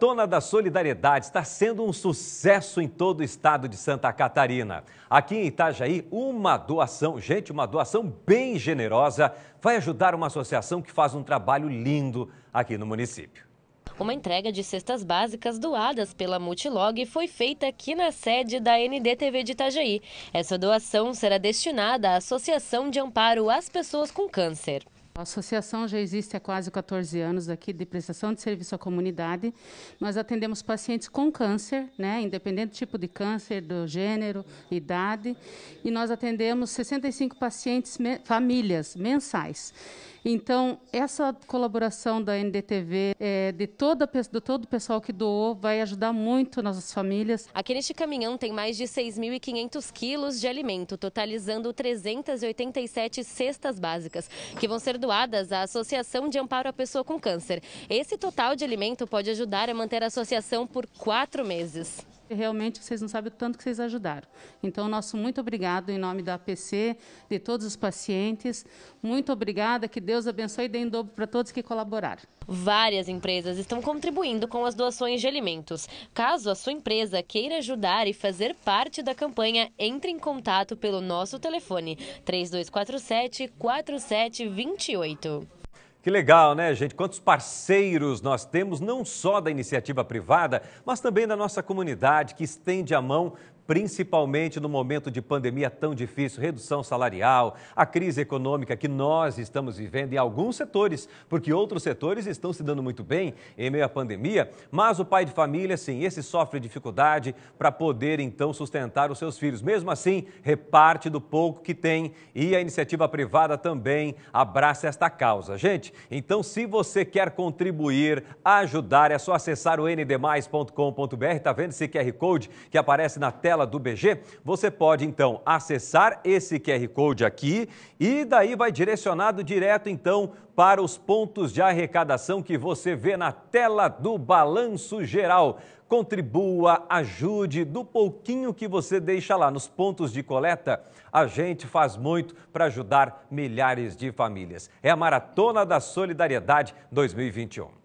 Maratona da Solidariedade está sendo um sucesso em todo o estado de Santa Catarina. Aqui em Itajaí, uma doação, gente, uma doação bem generosa, vai ajudar uma associação que faz um trabalho lindo aqui no município. Uma entrega de cestas básicas doadas pela Multilog foi feita aqui na sede da NDTV de Itajaí. Essa doação será destinada à Associação de Amparo às Pessoas com Câncer. A associação já existe há quase 14 anos aqui de prestação de serviço à comunidade. Nós atendemos pacientes com câncer, né, independente do tipo de câncer, do gênero, idade, e nós atendemos 65 pacientes famílias mensais. Então, essa colaboração da NDTV, é, de, toda, de todo o pessoal que doou, vai ajudar muito nossas famílias. Aqui neste caminhão tem mais de 6.500 quilos de alimento, totalizando 387 cestas básicas, que vão ser doadas à Associação de Amparo à Pessoa com Câncer. Esse total de alimento pode ajudar a manter a associação por quatro meses. Realmente vocês não sabem o tanto que vocês ajudaram. Então, nosso muito obrigado em nome da APC, de todos os pacientes. Muito obrigada, que Deus abençoe e dê em dobro para todos que colaboraram. Várias empresas estão contribuindo com as doações de alimentos. Caso a sua empresa queira ajudar e fazer parte da campanha, entre em contato pelo nosso telefone 3247 4728. Que legal, né, gente? Quantos parceiros nós temos, não só da iniciativa privada, mas também da nossa comunidade que estende a mão principalmente no momento de pandemia tão difícil, redução salarial, a crise econômica que nós estamos vivendo em alguns setores, porque outros setores estão se dando muito bem em meio à pandemia, mas o pai de família, sim, esse sofre dificuldade para poder então sustentar os seus filhos. Mesmo assim, reparte do pouco que tem e a iniciativa privada também abraça esta causa. Gente, então se você quer contribuir, ajudar, é só acessar o ndmais.com.br, tá vendo esse QR Code que aparece na tela tela do BG, você pode então acessar esse QR Code aqui e daí vai direcionado direto então para os pontos de arrecadação que você vê na tela do Balanço Geral. Contribua, ajude, do pouquinho que você deixa lá nos pontos de coleta, a gente faz muito para ajudar milhares de famílias. É a Maratona da Solidariedade 2021.